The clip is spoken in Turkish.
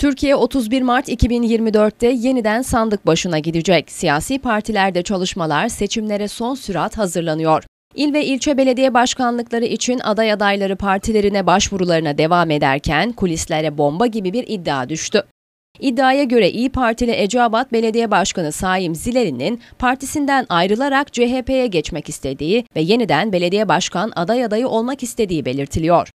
Türkiye 31 Mart 2024'te yeniden sandık başına gidecek. Siyasi partilerde çalışmalar seçimlere son sürat hazırlanıyor. İl ve ilçe belediye başkanlıkları için aday adayları partilerine başvurularına devam ederken kulislere bomba gibi bir iddia düştü. İddiaya göre İyi Partili Eceabat Belediye Başkanı Saim Zileli'nin partisinden ayrılarak CHP'ye geçmek istediği ve yeniden belediye başkan aday adayı olmak istediği belirtiliyor.